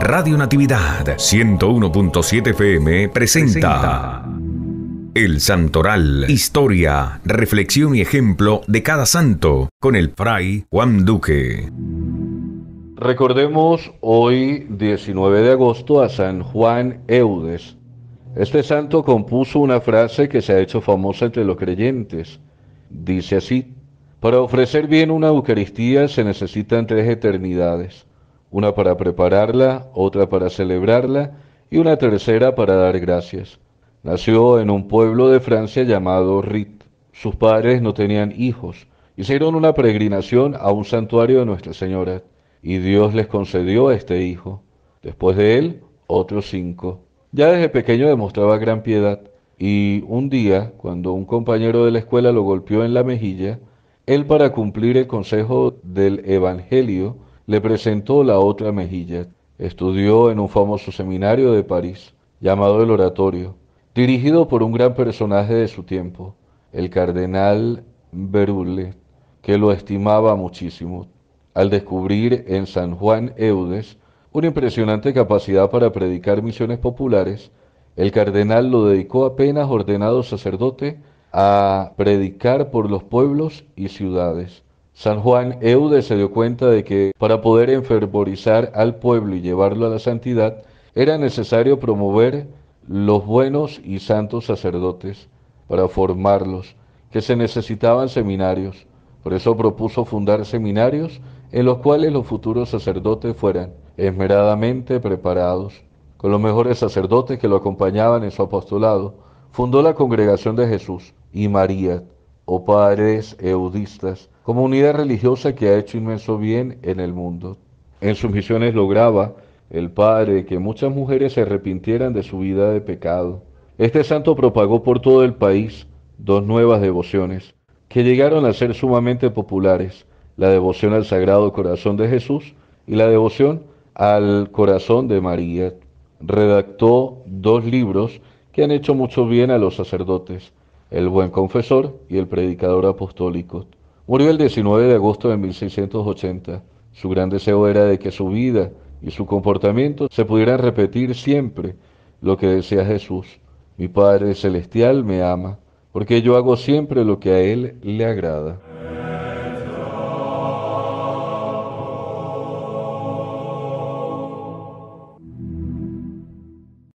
Radio Natividad 101.7 FM presenta El Santoral, historia, reflexión y ejemplo de cada santo con el fray Juan Duque. Recordemos hoy 19 de agosto a San Juan Eudes. Este santo compuso una frase que se ha hecho famosa entre los creyentes. Dice así, para ofrecer bien una Eucaristía se necesitan tres eternidades una para prepararla, otra para celebrarla y una tercera para dar gracias. Nació en un pueblo de Francia llamado Rit. Sus padres no tenían hijos. Hicieron una peregrinación a un santuario de Nuestra Señora y Dios les concedió este hijo. Después de él, otros cinco. Ya desde pequeño demostraba gran piedad y un día, cuando un compañero de la escuela lo golpeó en la mejilla, él para cumplir el consejo del Evangelio le presentó la otra mejilla. Estudió en un famoso seminario de París, llamado el Oratorio, dirigido por un gran personaje de su tiempo, el cardenal Berulle, que lo estimaba muchísimo. Al descubrir en San Juan Eudes una impresionante capacidad para predicar misiones populares, el cardenal lo dedicó apenas ordenado sacerdote a predicar por los pueblos y ciudades. San Juan Eudes se dio cuenta de que para poder enfervorizar al pueblo y llevarlo a la santidad, era necesario promover los buenos y santos sacerdotes para formarlos, que se necesitaban seminarios. Por eso propuso fundar seminarios en los cuales los futuros sacerdotes fueran esmeradamente preparados, con los mejores sacerdotes que lo acompañaban en su apostolado. Fundó la Congregación de Jesús y María, o padres eudistas, comunidad religiosa que ha hecho inmenso bien en el mundo. En sus misiones lograba el padre que muchas mujeres se arrepintieran de su vida de pecado. Este santo propagó por todo el país dos nuevas devociones que llegaron a ser sumamente populares, la devoción al Sagrado Corazón de Jesús y la devoción al Corazón de María. Redactó dos libros que han hecho mucho bien a los sacerdotes, el buen confesor y el predicador apostólico. Murió el 19 de agosto de 1680. Su gran deseo era de que su vida y su comportamiento se pudieran repetir siempre lo que decía Jesús. Mi Padre Celestial me ama, porque yo hago siempre lo que a Él le agrada.